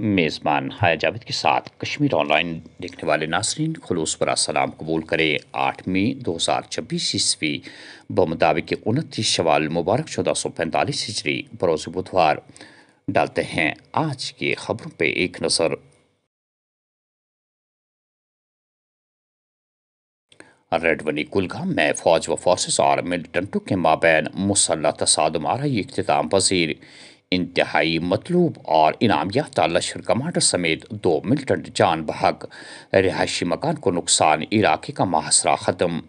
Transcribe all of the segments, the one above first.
मेज़बान हाया जावेद के साथ कश्मीर ऑनलाइन देखने वाले नासरीन खलूस पर सलाम कबूल करें आठ मई दो हज़ार छब्बीस ईस्वी बमुताबिक उनतीस शवाल मुबारक चौदह सौ पैंतालीस हिजरी बरोज़ बुधवार डालते हैं आज के खबरों पर एक नज़र रेडवनी कुलगाम में फौज व फोर्सेस और मिलिटेंटों के माबे मुसल्ला तसादम आ रही इख्ताम पजीर इंतहाई मतलूब और इनाम याफ्ता लश्कर कमांडर समेत दो मिलिटेंट जान बहक रिहायशी मकान को नुकसान इराके का मुहासरा ख़त्म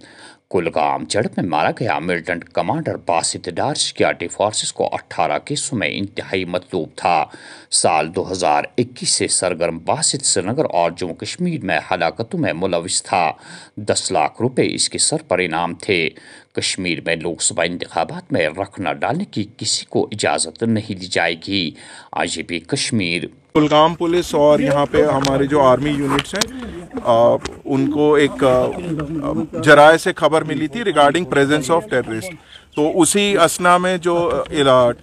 कुलगाम झड़प में मारा गया militant commander Basit Dar security forces को 18 केसों में इंतहाई मतलूब था साल 2021 से सरगर्म बासित श्रीनगर और जम्मू कश्मीर में हलाकतों में मुलविस था 10 लाख रुपए इसके सर पर इनाम थे कश्मीर में लोकसभा इंतबात में रखना डालने की किसी को इजाज़त नहीं दी जाएगी भी कश्मीर कुलगाम पुलिस और यहाँ पे हमारे जो आर्मी यूनिट्स हैं उनको एक जराए से खबर मिली थी रिगार्डिंग प्रेजेंस ऑफ टेररिस्ट तो उसी असना में जो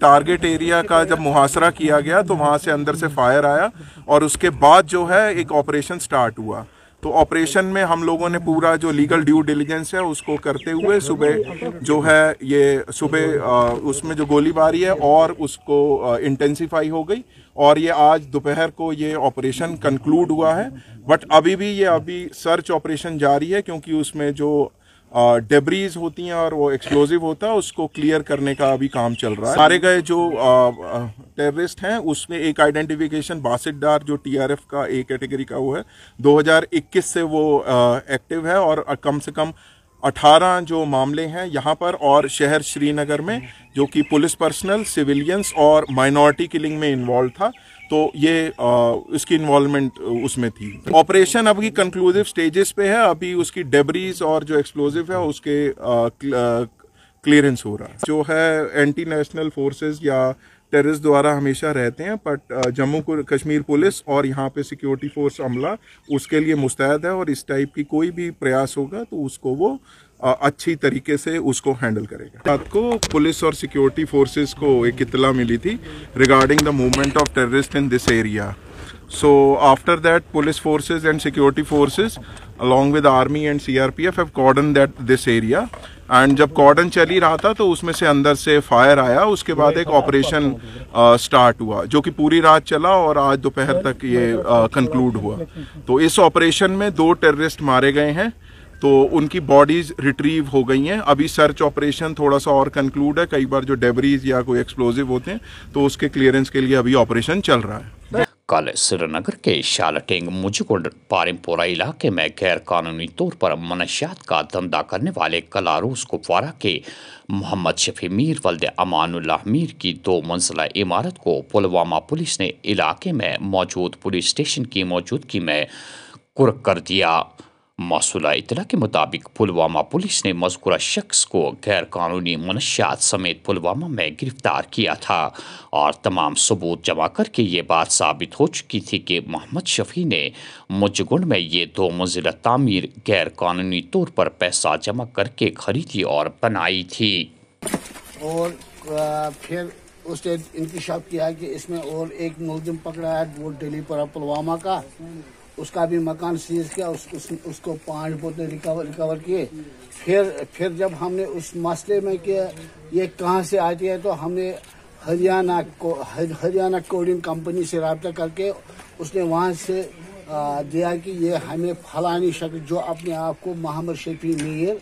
टारगेट एरिया का जब मुहासरा किया गया तो वहाँ से अंदर से फायर आया और उसके बाद जो है एक ऑपरेशन स्टार्ट हुआ तो ऑपरेशन में हम लोगों ने पूरा जो लीगल ड्यू डिलीजेंस है उसको करते हुए सुबह जो है ये सुबह उसमें जो गोलीबारी है और उसको इंटेंसिफाई हो गई और ये आज दोपहर को ये ऑपरेशन कंक्लूड हुआ है बट अभी भी ये अभी सर्च ऑपरेशन जारी है क्योंकि उसमें जो डेब्रीज होती हैं और वो एक्सप्लोजिव होता है उसको क्लियर करने का अभी काम चल रहा है सारे गए जो टेररिस्ट हैं उसमें एक आइडेंटिफिकेशन डार जो टीआरएफ का ए कैटेगरी का वो है 2021 से वो एक्टिव है और कम से कम 18 जो मामले हैं यहाँ पर और शहर श्रीनगर में जो कि पुलिस पर्सनल सिविलियंस और माइनॉरिटी किलिंग में इन्वॉल्व था तो ये आ, उसकी इन्वॉल्वमेंट उसमें थी ऑपरेशन अभी कंक्लूसिव स्टेजेस पे है अभी उसकी डेबरीज और जो एक्सप्लोजिव है उसके क्लियरेंस हो रहा है जो है एंटी नेशनल फोर्सेज या टेरिस द्वारा हमेशा रहते हैं बट जम्मू कश्मीर पुलिस और यहाँ पे सिक्योरिटी फोर्स अमला उसके लिए मुस्तैद है और इस टाइप की कोई भी प्रयास होगा तो उसको वो अच्छी तरीके से उसको हैंडल करेगा रात को पुलिस और सिक्योरिटी फोर्सेस को एक इतला मिली थी regarding the movement of terrorist in this area so after that police forces and security forces along with army and CRPF have cordon that this area and जब कॉर्डन चल ही रहा था तो उसमें से अंदर से फायर आया उसके बाद एक ऑपरेशन स्टार्ट हुआ जो कि पूरी रात चला और आज दोपहर तक ये कंक्लूड हुआ तो इस ऑपरेशन में दो टेररिस्ट मारे गए हैं तो उनकी बॉडीज़ रिट्रीव हो गई हैं अभी सर्च ऑपरेशन थोड़ा सा और कंक्लूड है कई बार जो डेबरीज या कोई एक्सप्लोजिव होते हैं तो उसके क्लियरेंस के लिए अभी ऑपरेशन चल रहा है कल श्रीनगर के शालटेंग मुजगुड पारिमपोरा इलाके में गैर कानूनी तौर पर मनशियात का धंधा करने वाले कलारूस कुपवारा के मोहम्मद शफी मीर वल्द अमानुल्लाह मीर की दो मंजिला इमारत को पुलवामा पुलिस ने इलाके में मौजूद पुलिस स्टेशन की मौजूदगी में कुर्क कर दिया मौसूला इतला के मुताबिक पुलवामा पुलिस ने मजकूरा शख्स को गैर कानूनी मनशियात समेत पुलवामा में गिरफ्तार किया था और तमाम सबूत जमा करके ये बात साबित हो चुकी थी कि मोहम्मद शफी ने मुजगुंड में ये दो मंजिला तामीर कानूनी तौर पर पैसा जमा करके खरीदी और बनाई थी और फिर उसने इंकशाफ किया कि इसमें और एक मुलजिम पकड़ा है वो डेली पर पुलवामा का उसका भी मकान सीज किया उस, उस, उसको पांच बोतल रिकवर रिकवर किए फिर फिर जब हमने उस मसले में कि ये कहाँ से आती है तो हमने हरियाणा को हरियाणा कोडिंग कंपनी से रबता करके उसने वहाँ से आ, दिया कि ये हमें फलानी शख्स जो अपने आप को मोहम्मद शफी मीर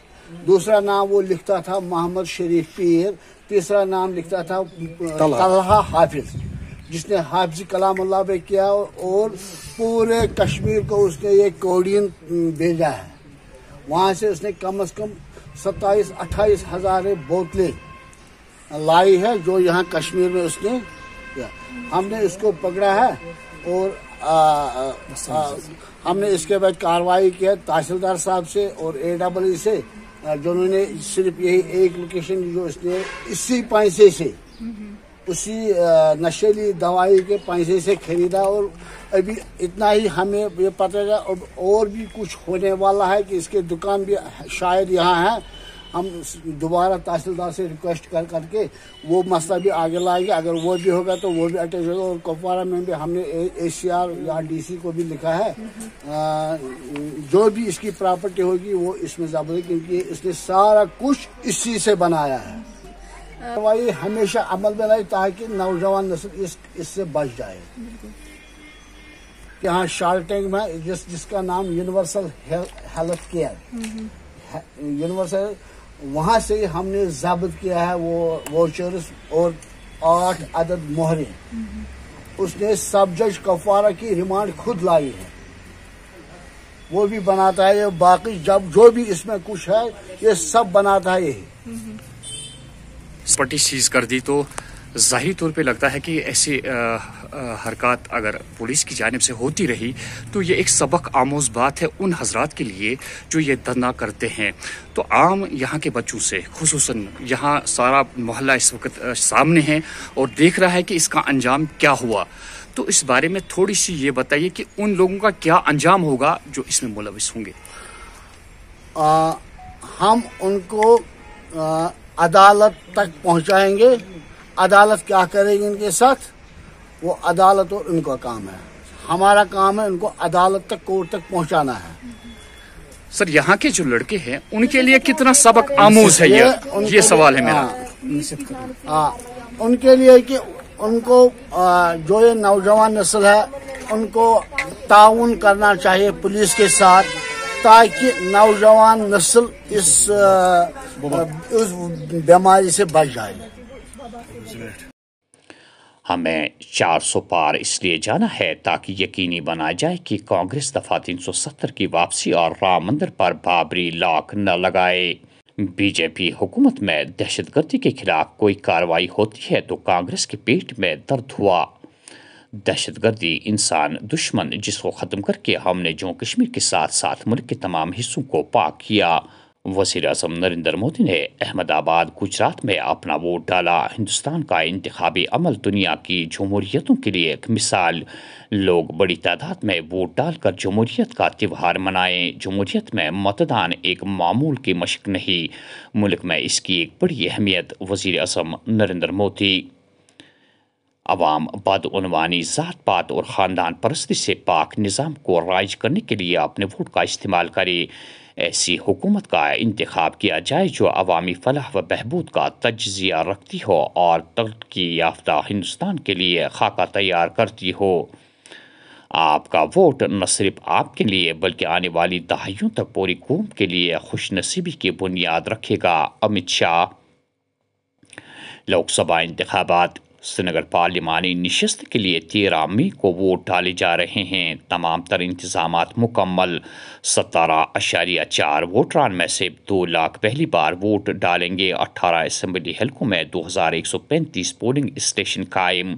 दूसरा नाम वो लिखता था मोहम्मद शरीफ पीर तीसरा नाम लिखता था तलहा हाफिज जिसने हाफजी कलाम अल्लाह पे किया और पूरे कश्मीर को उसने एक कोडियन भेजा है वहाँ से उसने कम अज कम सत्ताईस अट्ठाईस हजार बोतलें लाई है जो यहाँ कश्मीर में उसने किया हमने इसको पकड़ा है और आ, आ, आ, हमने इसके बाद कार्रवाई किया तहसीलदार साहब से और ए डब्ल से जिन्होंने सिर्फ यही एक लोकेशन जो इसने इसी पैसे से हम्म, हम्म। उसी नशेली दवाई के पैसे से खरीदा और अभी इतना ही हमें ये पता चला अब और भी कुछ होने वाला है कि इसके दुकान भी शायद यहाँ है हम दोबारा तहसीलदार से रिक्वेस्ट कर करके वो मसला भी आगे लाएंगे अगर वो भी होगा तो वो भी अटैच होगा और कुपवारा में भी हमने ए सी आर या डी सी को भी लिखा है आ, जो भी इसकी प्रॉपर्टी होगी वो इसमें जब क्योंकि इसने सारा कुछ इसी से बनाया है दवाई हमेशा अमल में लाई ताकि नौजवान नस्ल इस इससे बच जाए यहाँ शार्क टैंक में जिस जिसका नाम यूनिवर्सल हेल्थ केयर यूनिवर्सल वहाँ से हमने जब्त किया है वो वोचर्स और आठ अदद मोहरे उसने सब जज कफवारा की रिमांड खुद लाई है वो भी बनाता है बाकी जब जो भी इसमें कुछ है ये सब बनाता है यही प्रॉपर्टी सीज कर दी तो ज़ाहिर तौर पे लगता है कि ऐसी हरकत अगर पुलिस की जानब से होती रही तो ये एक सबक आमोज बात है उन हजरात के लिए जो ये धरना करते हैं तो आम यहाँ के बच्चों से खसूस यहाँ सारा मोहल्ला इस वक्त सामने है और देख रहा है कि इसका अंजाम क्या हुआ तो इस बारे में थोड़ी सी ये बताइए कि उन लोगों का क्या अंजाम होगा जो इसमें मुलविस होंगे आ, हम उनको आ, अदालत तक पहुंचाएंगे अदालत क्या करेगी इनके साथ वो अदालत और उनका काम है हमारा काम है उनको अदालत तक कोर्ट तक पहुंचाना है सर यहाँ के जो लड़के हैं उनके लिए कितना सबक आमोज है ये ये सवाल है मेरा हाँ, हाँ उनके लिए कि उनको जो ये नौजवान नस्ल है उनको ताउन करना चाहिए पुलिस के साथ ताकि नौजवान नस्ल इस उस बीमारी से बच जाए हमें 400 पार इसलिए जाना है ताकि यकीनी बनाया जाए कि कांग्रेस दफा 370 की वापसी और राम मंदिर पर बाबरी लॉक न लगाए बीजेपी हुकूमत में दहशतगर्दी के खिलाफ कोई कार्रवाई होती है तो कांग्रेस के पेट में दर्द हुआ दहशतगर्दी इंसान दुश्मन जिसको ख़त्म करके हमने जम्मू कश्मीर के साथ साथ मुल्क के तमाम हिस्सों को पाक किया वजी अजम नरेंद्र मोदी ने अहमदाबाद गुजरात में अपना वोट डाला हिंदुस्तान का इंतबी अमल दुनिया की जमहूरीतों के लिए एक मिसाल लोग बड़ी तादाद में वोट डालकर जमहूरीत का त्यौहार मनाएं जमहूरीत में मतदान एक मामूल की मशक नहीं मुल्क में इसकी एक बड़ी अहमियत वजीर अजम नरेंद्र मोदी आवाम बदवानी ज़ात पात और ख़ानदान परस्ती से पाक निज़ाम को राइज करने के लिए अपने वोट का इस्तेमाल करें ऐसी हुकूमत का इंतखब किया जाए जो अवामी फलाह व बहबूद का तजिया रखती हो और तरक्की याफ्ता हिंदुस्तान के लिए खाका तैयार करती हो आपका वोट न सिर्फ आपके लिए बल्कि आने वाली दहाइयों तक पूरी कौम के लिए खुश नसीबी की बुनियाद रखेगा अमित शाह लोकसभा इंतबात श्रीनगर पार्लिमानी नशस्त के लिए तेरह मई को वोट डाले जा रहे हैं तमाम तर इंतजाम मुकम्मल सतारह अशारिया चार वोटरान में से दो लाख पहली बार वोट डालेंगे अट्ठारह इसम्बली हल्कों में दो हज़ार एक सौ पैंतीस पोलिंग स्टेशन कायम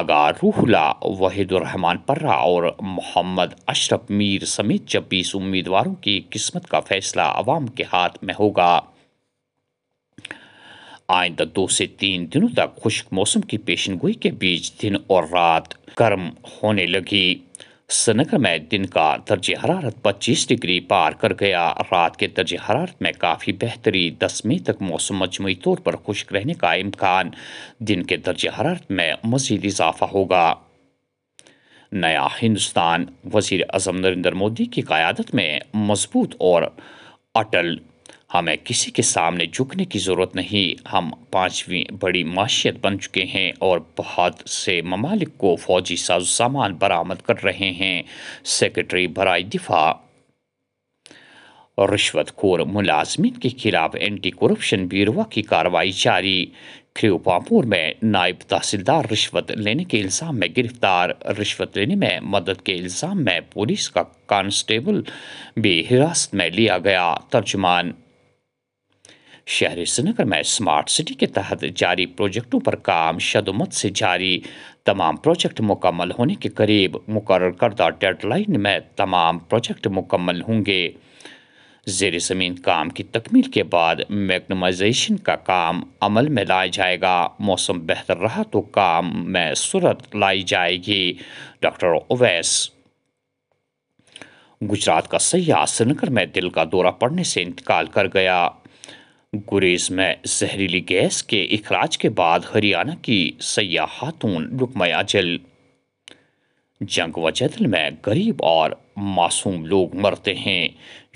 आगा रूहला वहीदुररहमान पर्रा और मोहम्मद अशरफ मीर समेत छब्बीस उम्मीदवारों की किस्मत का फैसला आवाम के हाथ में होगा आइंदा दो से तीन दिनों तक खुश्क मौसम की पेशन गोई के बीच दिन और रात गर्म होने लगी श्रीनगर में दिन का दर्ज हरारत 25 डिग्री पार कर गया रात के दर्ज हरारत में काफ़ी बेहतरी 10 मई तक मौसम मजमू तौर पर खुश्क रहने का इम्कान दिन के दर्ज हरारत में मजीद इजाफा होगा नया हिंदुस्तान वजीर अजम नरेंद्र मोदी की क्यादत में मजबूत और अटल हमें किसी के सामने झुकने की ज़रूरत नहीं हम पाँचवीं बड़ी माशियत बन चुके हैं और बहुत से ममालिक को फौजी साजो सामान बरामद कर रहे हैं सेक्रेटरी बरए दिफा रिश्वतखोर मुलाजमीन के खिलाफ एंटी करप्शन ब्यूरो की कार्रवाई जारी खरीव में नायब तहसीलदार रिश्वत लेने के इल्ज़ाम में गिरफ्तार रिश्वत लेने में मदद के इल्ज़ाम में पुलिस का कांस्टेबल भी हिरासत में लिया गया तर्जमान शहरी श्रीनगर में स्मार्ट सिटी के तहत जारी प्रोजेक्टों पर काम शदोमत से जारी तमाम प्रोजेक्ट मुकम्मल होने के करीब मुकर करदा डेडलाइन में तमाम प्रोजेक्ट मुकम्मल होंगे जेर ज़मीन काम की तकमील के बाद मैगनमाइजेशन का काम अमल में लाया जाएगा मौसम बेहतर रहा तो काम में सूरत लाई जाएगी डॉक्टर ओवैस गुजरात का सयाह श्रीनगर में दिल का दौरा पड़ने से इंतकाल कर गया गुरेज में जहरीली गैस के इखराज के बाद हरियाणा की सयाह खातून रुकमया जल जंग व जदल में गरीब और मासूम लोग मरते हैं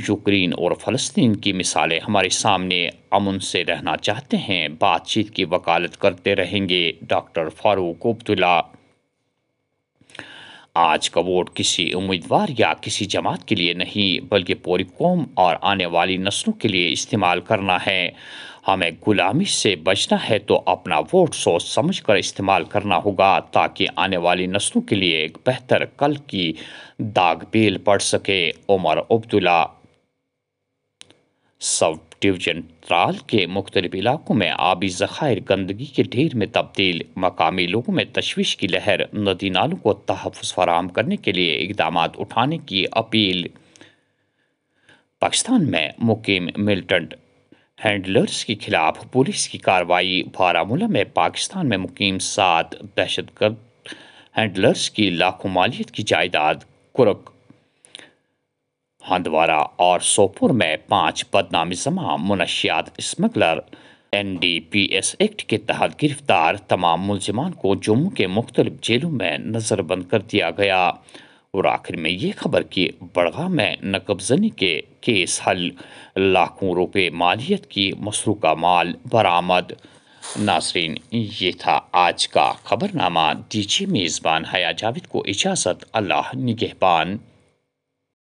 यूक्रेन और फलस्तीन की मिसालें हमारे सामने अमन से रहना चाहते हैं बातचीत की वकालत करते रहेंगे डॉक्टर फारूक अब्दुल्ला आज का वोट किसी उम्मीदवार या किसी जमात के लिए नहीं बल्कि पूरी कौम और आने वाली नस्लों के लिए इस्तेमाल करना है हमें गुलामी से बचना है तो अपना वोट सोच समझ कर इस्तेमाल करना होगा ताकि आने वाली नस्लों के लिए एक बेहतर कल की दाग बेल पड़ सके उमर अब्दुल्ला सब डिवीजन त्राल के मुख्तलिफ इलाकों में आबी ज़खायर गंदगी के ढेर में तब्दील मकामी लोगों में तशवीश की लहर नदी नालों को तहफ़ फराहम करने के लिए इकदाम उठाने की अपील पाकिस्तान में मुकीम मिलिटेंट हैंडलर्स के खिलाफ पुलिस की कार्रवाई बारामूला में पाकिस्तान में मुकीम सात दहशतगर्द हैंडलर्स की लाखों मालियत की जायदाद कुरक हंदवारा और सोपुर में पांच जमा मुनशियात स्मगलर एनडीपीएस एक्ट के तहत गिरफ्तार तमाम मुलजमान को जम्मू के मुख्तलिफ जेलों में नज़रबंद कर दिया गया और आखिर में ये खबर कि बड़गा में नकबजनी के केस हल लाखों रुपये मालियत की मसरूका का माल बरामद नासरीन ये था आज का खबरनामा दीजिए मेज़बान हया जावेद को इजाज़त अल्लाह निगहबान